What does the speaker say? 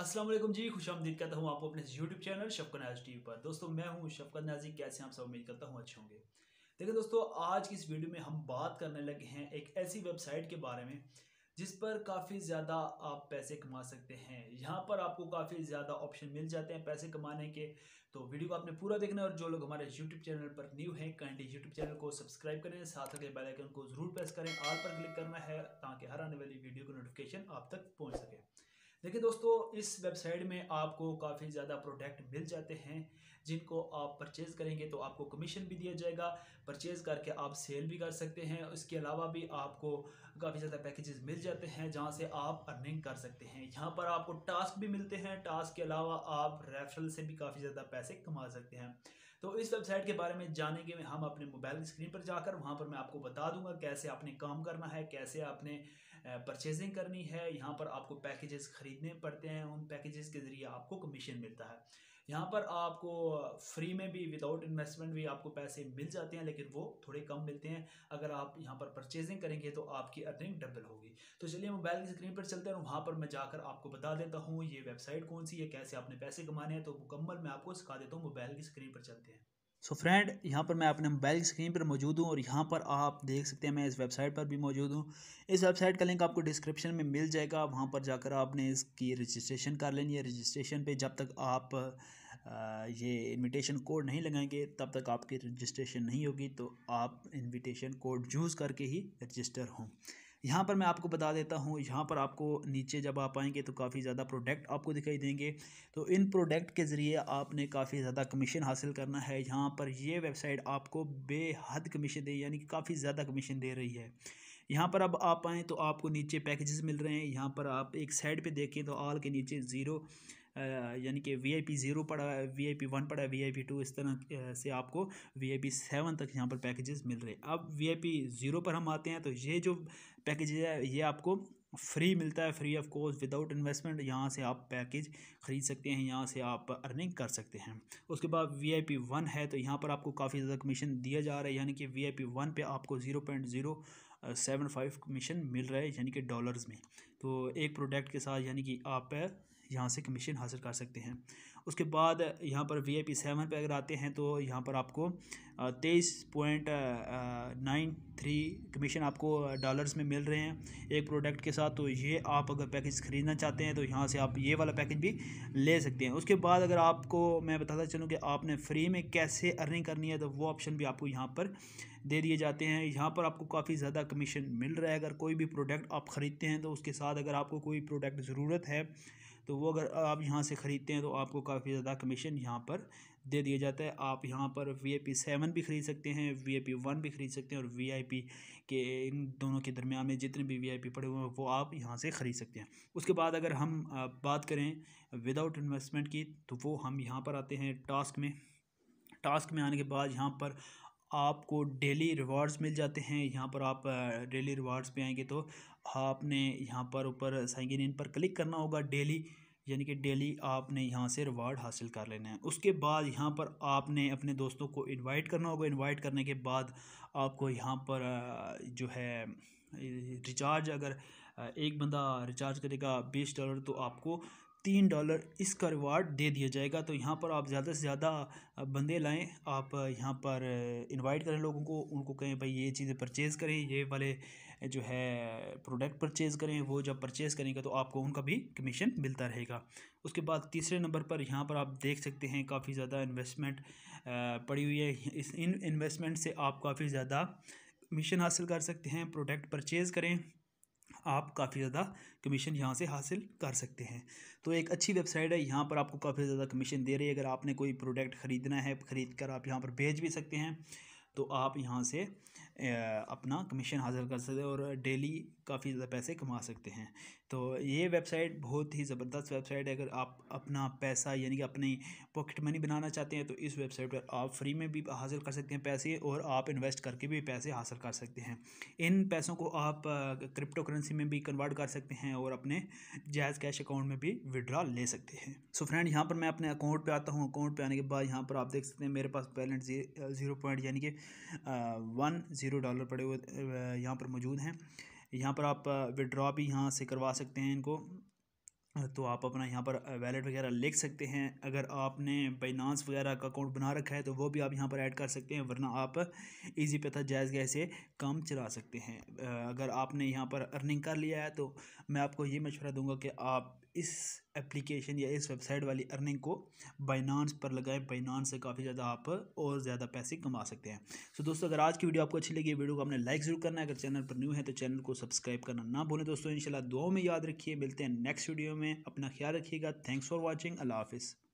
असलम जी खुश आमदीद कहता हूँ आपको अपने यूट्यूब चैनल शफकत नाज टी पर दोस्तों मैं हूँ शफकत नाजी कैसे आप सब उम्मीद करता हूँ अच्छे होंगे देखिए दोस्तों आज की इस वीडियो में हम बात करने लगे हैं एक ऐसी वेबसाइट के बारे में जिस पर काफ़ी ज़्यादा आप पैसे कमा सकते हैं यहाँ पर आपको काफ़ी ज़्यादा ऑप्शन मिल जाते हैं पैसे कमाने के तो वीडियो को आपने पूरा देखना है और जो लोग हमारे यूट्यूब चैनल पर न्यू हैं काइंडली यूट्यूब चैनल को सब्सक्राइब करें साथ ही बेल आइकन को ज़रूर प्रेस करें आल पर क्लिक करना है ताकि हर आने वाली वीडियो की नोटिफिकेशन आप तक पहुँच सके देखिए दोस्तों इस वेबसाइट में आपको काफ़ी ज़्यादा प्रोडक्ट मिल जाते हैं जिनको आप परचेज़ करेंगे तो आपको कमीशन भी दिया जाएगा परचेज़ करके आप सेल भी कर सकते हैं इसके अलावा भी आपको काफ़ी ज़्यादा पैकेजेस मिल जाते हैं जहाँ से आप अर्निंग कर सकते हैं यहाँ पर आपको टास्क भी मिलते हैं टास्क के अलावा आप रेफरल से भी काफ़ी ज़्यादा पैसे कमा सकते हैं तो इस वेबसाइट के बारे में जाने के हम अपने मोबाइल स्क्रीन पर जाकर वहाँ पर मैं आपको बता दूंगा कैसे आपने काम करना है कैसे आपने परचेजिंग करनी है यहाँ पर आपको पैकेजेस ख़रीदने पड़ते हैं उन पैकेजेस के ज़रिए आपको कमीशन मिलता है यहाँ पर आपको फ्री में भी विदाउट इन्वेस्टमेंट भी आपको पैसे मिल जाते हैं लेकिन वो थोड़े कम मिलते हैं अगर आप यहाँ पर परचेजिंग करेंगे तो आपकी अर्निंग डबल होगी तो चलिए मोबाइल की स्क्रीन पर चलते हैं और वहाँ पर मैं जाकर आपको बता देता हूँ ये वेबसाइट कौन सी है कैसे आपने पैसे कमाने हैं तो मुकम्मल मैं आपको सिखा देता हूँ मोबाइल की स्क्रीन पर चलते हैं सो फ्रेंड यहाँ पर मैं अपने मोबाइल स्क्रीन पर मौजूद हूँ और यहाँ पर आप देख सकते हैं मैं इस वेबसाइट पर भी मौजूद हूँ इस वेबसाइट का लिंक आपको डिस्क्रिप्शन में मिल जाएगा वहाँ पर जाकर आपने इसकी रजिस्ट्रेशन कर लेनी है रजिस्ट्रेशन पे जब तक आप ये इनविटेशन कोड नहीं लगाएंगे तब तक आपकी रजिस्ट्रेशन नहीं होगी तो आप इन्विटेशन कोड यूज़ करके ही रजिस्टर हों यहाँ पर मैं आपको बता देता हूँ यहाँ पर आपको नीचे जब आप आएंगे तो काफ़ी ज़्यादा प्रोडक्ट आपको दिखाई देंगे तो इन प्रोडक्ट के ज़रिए आपने काफ़ी ज़्यादा कमीशन हासिल करना है यहाँ पर ये वेबसाइट आपको बेहद कमीशन दे यानी कि काफ़ी ज़्यादा कमीशन दे रही है यहाँ पर अब आप आएँ तो आपको नीचे पैकेजेस मिल रहे हैं यहाँ पर आप एक साइड पे देखें तो आल के नीचे ज़ीरो यानी कि वी आई पी ज़ीरो पड़ा है वी आई पी वन पड़ा है वी आई पी टू इस तरह से आपको वी आई पी सेवन तक यहाँ पर पैकेजेस मिल रहे अब वी आई पी ज़ीरो पर हम आते हैं तो ये जो पैकेज है ये आपको फ्री मिलता है free of cost without investment यहाँ से आप पैकेज ख़रीद सकते हैं यहाँ से आप अर्निंग कर सकते हैं उसके बाद वी आई पी वन है तो यहाँ पर आपको काफ़ी ज़्यादा कमीशन दिया जा रहा है यानी कि वी आई पी वन पर आपको zero point zero seven five commission मिल रहा है यानी कि डॉलर्स में तो एक प्रोडक्ट के साथ यानी कि आप यहाँ से कमीशन हासिल कर सकते हैं उसके बाद यहाँ पर वी आई पी सेवन पर अगर आते हैं तो यहाँ पर आपको तेईस पॉइंट नाइन थ्री कमीशन आपको डॉलर्स में मिल रहे हैं एक प्रोडक्ट के साथ तो ये आप अगर पैकेज ख़रीदना चाहते हैं तो यहाँ से आप ये वाला पैकेज भी ले सकते हैं उसके बाद अगर आपको मैं बताता चलूँ कि आपने फ्री में कैसे अर्निंग करनी है तो वो ऑप्शन भी आपको यहाँ पर दे दिए जाते हैं यहाँ पर आपको काफ़ी ज़्यादा कमीशन मिल रहा है अगर कोई भी प्रोडक्ट आप ख़रीदते हैं तो उसके साथ अगर आपको कोई प्रोडक्ट ज़रूरत है तो वो अगर आप यहाँ से ख़रीदते हैं तो आपको काफ़ी ज़्यादा कमीशन यहाँ पर दे दिया जाता है आप यहाँ पर वी आई पी सेवन भी ख़रीद सकते हैं वी आई पी वन भी ख़रीद सकते हैं और वी आई पी के इन दोनों के दरमियान में जितने भी वी आई पी पड़े हुए हैं वो आप यहाँ से ख़रीद सकते हैं उसके बाद अगर हम बात करें विदाउट इन्वेस्टमेंट की तो वो हम यहाँ पर आते हैं टास्क में टास्क में आने के बाद यहाँ पर आपको डेली रिवार्ड्स मिल जाते हैं यहाँ पर आप डेली रिवार्ड्स पे आएंगे तो आपने यहाँ पर ऊपर साइन इन पर क्लिक करना होगा डेली यानी कि डेली आपने यहाँ से रिवार्ड हासिल कर लेना है उसके बाद यहाँ पर आपने अपने दोस्तों को इनवाइट करना होगा इनवाइट करने के बाद आपको यहाँ पर जो है रिचार्ज अगर एक बंदा रिचार्ज करेगा बीस डॉलर तो आपको तीन डॉलर इसका रिवार्ड दे दिया जाएगा तो यहाँ पर आप ज़्यादा से ज़्यादा बंदे लाएं आप यहाँ पर इनवाइट करें लोगों को उनको कहें भाई ये चीज़ें परचेज़ करें ये वाले जो है प्रोडक्ट परचेज़ करें वो जब परचेज़ करेंगे तो आपको उनका भी कमीशन मिलता रहेगा उसके बाद तीसरे नंबर पर यहाँ पर आप देख सकते हैं काफ़ी ज़्यादा इन्वेस्टमेंट पड़ी हुई है इस इन इन्वेस्टमेंट से आप काफ़ी ज़्यादा कमीशन हासिल कर सकते हैं प्रोडक्ट परचेज़ करें आप काफ़ी ज़्यादा कमीशन यहाँ से हासिल कर सकते हैं तो एक अच्छी वेबसाइट है यहाँ पर आपको काफ़ी ज़्यादा कमीशन दे रही है अगर आपने कोई प्रोडक्ट ख़रीदना है ख़रीद कर आप यहाँ पर भेज भी सकते हैं तो आप यहाँ से अपना कमीशन हासिल कर सकते हैं और डेली काफ़ी ज़्यादा पैसे कमा सकते हैं तो ये वेबसाइट बहुत ही ज़बरदस्त वेबसाइट है अगर आप अपना पैसा यानी कि अपनी पॉकेट मनी बनाना चाहते हैं तो इस वेबसाइट पर आप फ्री में भी हासिल कर सकते हैं पैसे और आप इन्वेस्ट करके भी पैसे हासिल कर सकते हैं इन पैसों को आप क्रिप्टो करेंसी में भी कन्वर्ट कर सकते हैं और अपने जायज़ कैश अकाउंट में भी विड्रा ले सकते हैं सो फ्रेंड यहाँ पर मैं अपने अकाउंट पर आता हूँ अकाउंट पर आने के बाद यहाँ पर आप देख सकते हैं मेरे पास बैलेंस ज़ीरो पॉइंट यानी कि वन ज़ीरो डॉलर पड़े हुए यहाँ पर मौजूद हैं यहाँ पर आप विड्रॉ भी यहाँ से करवा सकते हैं इनको तो आप अपना यहाँ पर वैलेट वगैरह लिख सकते हैं अगर आपने बाइनास वगैरह का अकाउंट बना रखा है तो वो भी आप यहाँ पर ऐड कर सकते हैं वरना आप इजी पे था जायज़ गैसे काम चला सकते हैं अगर आपने यहाँ पर अर्निंग कर लिया है तो मैं आपको ये मशवरा दूंगा कि आप इस एप्लीकेशन या इस वेबसाइट वाली अर्निंग को बाइनानस पर लगाएं बाइनानस से काफ़ी ज़्यादा आप और ज़्यादा पैसे कमा सकते हैं सो so, दोस्तों अगर आज की वीडियो आपको अच्छी लगी वीडियो को आपने लाइक ज़रूर करना है अगर चैनल पर न्यू है तो चैनल को सब्सक्राइब करना ना भूलें दोस्तों इन दुआओं में याद रखिए मिलते हैं नेक्स्ट वीडियो में अपना ख्याल रखिएगा थैंक्स फॉर वॉचिंग अल्लाह हाफिज़